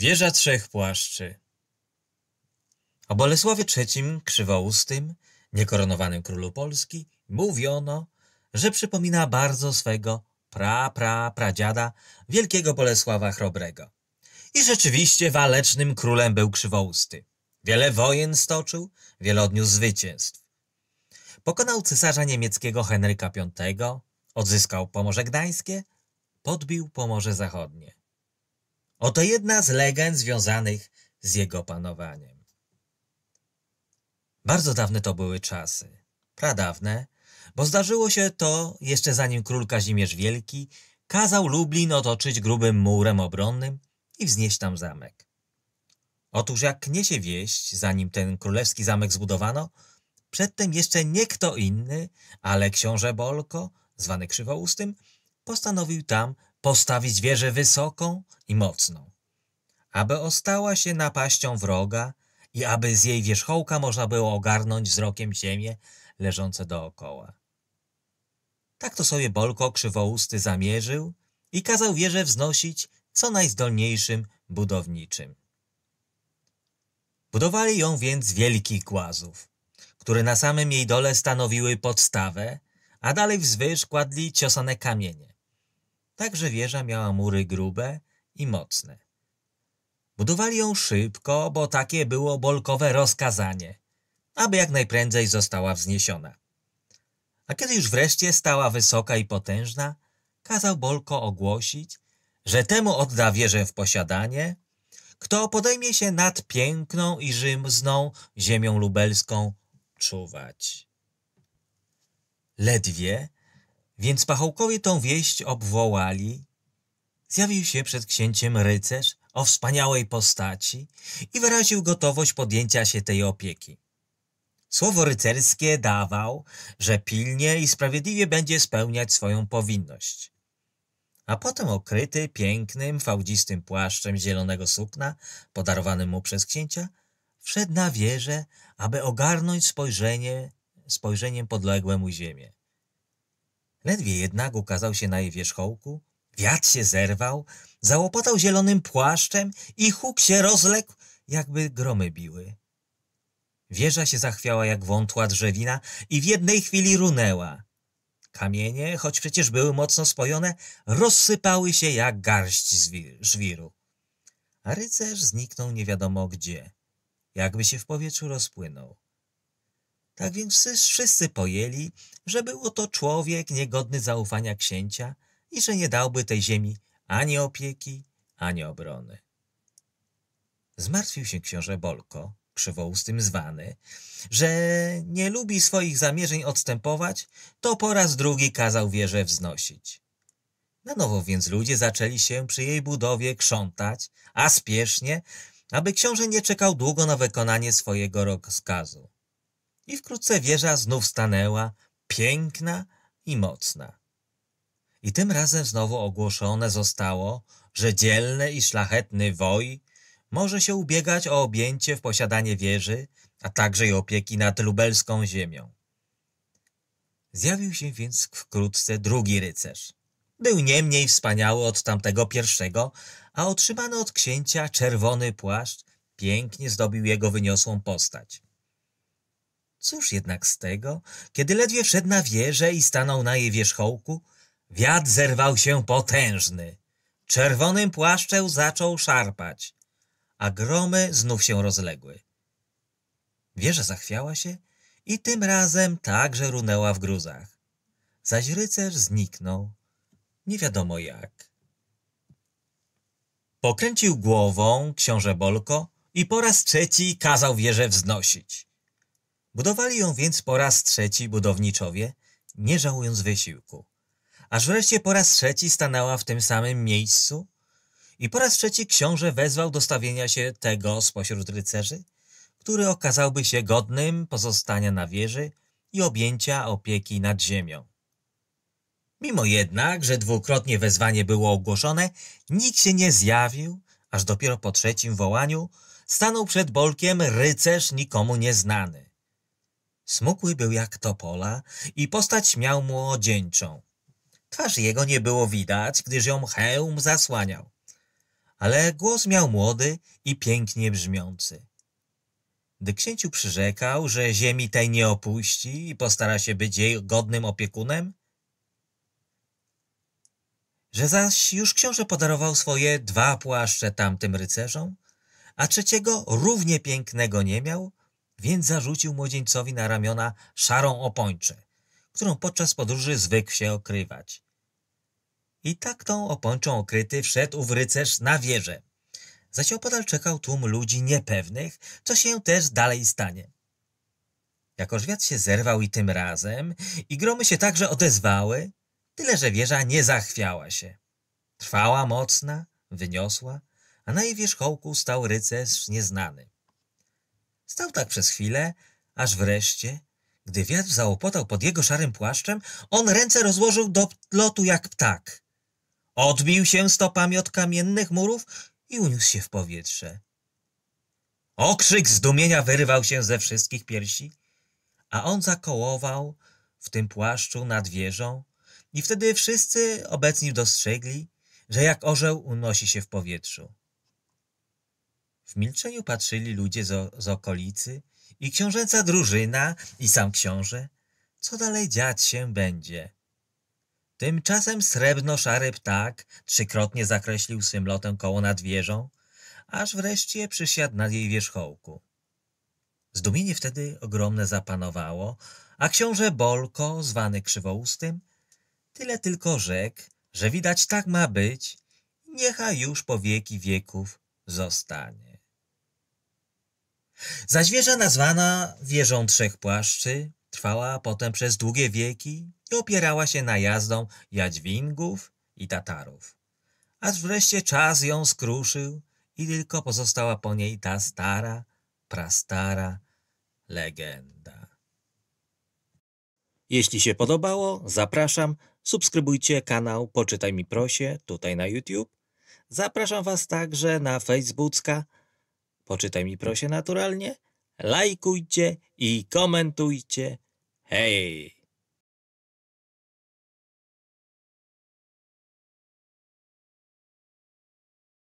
Wieża trzech płaszczy. O Bolesławie III Krzywoustym, niekoronowanym królu Polski, mówiono, że przypomina bardzo swego pra pra pradziada, wielkiego Bolesława Chrobrego. I rzeczywiście walecznym królem był Krzywousty. Wiele wojen stoczył, wiele odniósł zwycięstw. Pokonał cesarza niemieckiego Henryka V, odzyskał Pomorze Gdańskie, podbił Pomorze Zachodnie. Oto jedna z legend związanych z jego panowaniem. Bardzo dawne to były czasy, pradawne, bo zdarzyło się to jeszcze zanim król Kazimierz Wielki kazał Lublin otoczyć grubym murem obronnym i wznieść tam zamek. Otóż jak niesie wieść, zanim ten królewski zamek zbudowano, przedtem jeszcze nie kto inny, ale książę Bolko, zwany Krzywoustym, postanowił tam postawić wieżę wysoką i mocną, aby ostała się napaścią wroga i aby z jej wierzchołka można było ogarnąć wzrokiem ziemię leżące dookoła. Tak to sobie Bolko krzywousty zamierzył i kazał wieżę wznosić co najzdolniejszym budowniczym. Budowali ją więc wielkich głazów, które na samym jej dole stanowiły podstawę, a dalej wzwyż kładli ciosane kamienie. Także wieża miała mury grube i mocne. Budowali ją szybko, bo takie było bolkowe rozkazanie, aby jak najprędzej została wzniesiona. A kiedy już wreszcie stała wysoka i potężna, kazał Bolko ogłosić, że temu odda wieżę w posiadanie, kto podejmie się nad piękną i rzymzną ziemią lubelską czuwać. Ledwie więc pachołkowie tą wieść obwołali. Zjawił się przed księciem rycerz o wspaniałej postaci i wyraził gotowość podjęcia się tej opieki. Słowo rycerskie dawał, że pilnie i sprawiedliwie będzie spełniać swoją powinność. A potem okryty pięknym, fałdzistym płaszczem zielonego sukna, podarowanym mu przez księcia, wszedł na wieżę, aby ogarnąć spojrzenie, spojrzeniem podległemu ziemię. Ledwie jednak ukazał się na jej wierzchołku, wiatr się zerwał, załopotał zielonym płaszczem i huk się rozległ, jakby gromy biły. Wieża się zachwiała jak wątła drzewina i w jednej chwili runęła. Kamienie, choć przecież były mocno spojone, rozsypały się jak garść żwiru. A rycerz zniknął nie wiadomo gdzie, jakby się w powietrzu rozpłynął. Tak więc wszyscy pojęli, że był to człowiek niegodny zaufania księcia i że nie dałby tej ziemi ani opieki, ani obrony. Zmartwił się książę Bolko, krzywoustym zwany, że nie lubi swoich zamierzeń odstępować, to po raz drugi kazał wieżę wznosić. Na nowo więc ludzie zaczęli się przy jej budowie krzątać, a spiesznie, aby książę nie czekał długo na wykonanie swojego rozkazu i wkrótce wieża znów stanęła, piękna i mocna. I tym razem znowu ogłoszone zostało, że dzielny i szlachetny woj może się ubiegać o objęcie w posiadanie wieży, a także i opieki nad lubelską ziemią. Zjawił się więc wkrótce drugi rycerz. Był nie mniej wspaniały od tamtego pierwszego, a otrzymany od księcia czerwony płaszcz pięknie zdobił jego wyniosłą postać. Cóż jednak z tego, kiedy ledwie wszedł na wieżę i stanął na jej wierzchołku, wiatr zerwał się potężny. Czerwonym płaszczem zaczął szarpać, a gromy znów się rozległy. Wieża zachwiała się i tym razem także runęła w gruzach. Zaś rycerz zniknął, nie wiadomo jak. Pokręcił głową książę Bolko i po raz trzeci kazał wieżę wznosić. Budowali ją więc po raz trzeci budowniczowie, nie żałując wysiłku. Aż wreszcie po raz trzeci stanęła w tym samym miejscu i po raz trzeci książę wezwał do stawienia się tego spośród rycerzy, który okazałby się godnym pozostania na wieży i objęcia opieki nad ziemią. Mimo jednak, że dwukrotnie wezwanie było ogłoszone, nikt się nie zjawił, aż dopiero po trzecim wołaniu stanął przed Bolkiem rycerz nikomu nieznany. Smukły był jak topola i postać miał młodzieńczą. Twarz jego nie było widać, gdyż ją hełm zasłaniał. Ale głos miał młody i pięknie brzmiący. Gdy księciu przyrzekał, że ziemi tej nie opuści i postara się być jej godnym opiekunem, że zaś już książę podarował swoje dwa płaszcze tamtym rycerzom, a trzeciego równie pięknego nie miał, więc zarzucił młodzieńcowi na ramiona szarą opończę, którą podczas podróży zwykł się okrywać. I tak tą opończą okryty wszedł ów rycerz na wieżę. Zaś opodal czekał tłum ludzi niepewnych, co się też dalej stanie. Jakoż wiatr się zerwał i tym razem, i gromy się także odezwały, tyle że wieża nie zachwiała się. Trwała mocna, wyniosła, a na jej wierzchołku stał rycerz nieznany. Stał tak przez chwilę, aż wreszcie, gdy wiatr załopotał pod jego szarym płaszczem, on ręce rozłożył do lotu jak ptak. Odbił się stopami od kamiennych murów i uniósł się w powietrze. Okrzyk zdumienia wyrywał się ze wszystkich piersi, a on zakołował w tym płaszczu nad wieżą i wtedy wszyscy obecni dostrzegli, że jak orzeł unosi się w powietrzu. W milczeniu patrzyli ludzie z, z okolicy i książęca drużyna i sam książę. Co dalej dziać się będzie? Tymczasem srebrno-szary ptak trzykrotnie zakreślił swym lotem koło nad wieżą, aż wreszcie przysiadł nad jej wierzchołku. Zdumienie wtedy ogromne zapanowało, a książę Bolko, zwany Krzywoustym, tyle tylko rzekł, że widać tak ma być, niechaj już po wieki wieków zostanie. Zaś wieża nazwana wieżą trzech płaszczy trwała potem przez długie wieki i opierała się na jazdą jadźwingów i Tatarów. Aż wreszcie czas ją skruszył i tylko pozostała po niej ta stara, prastara legenda. Jeśli się podobało, zapraszam, subskrybujcie kanał Poczytaj mi prosie tutaj na YouTube. Zapraszam Was także na Facebooka Poczytaj mi proszę naturalnie, lajkujcie i komentujcie. Hej!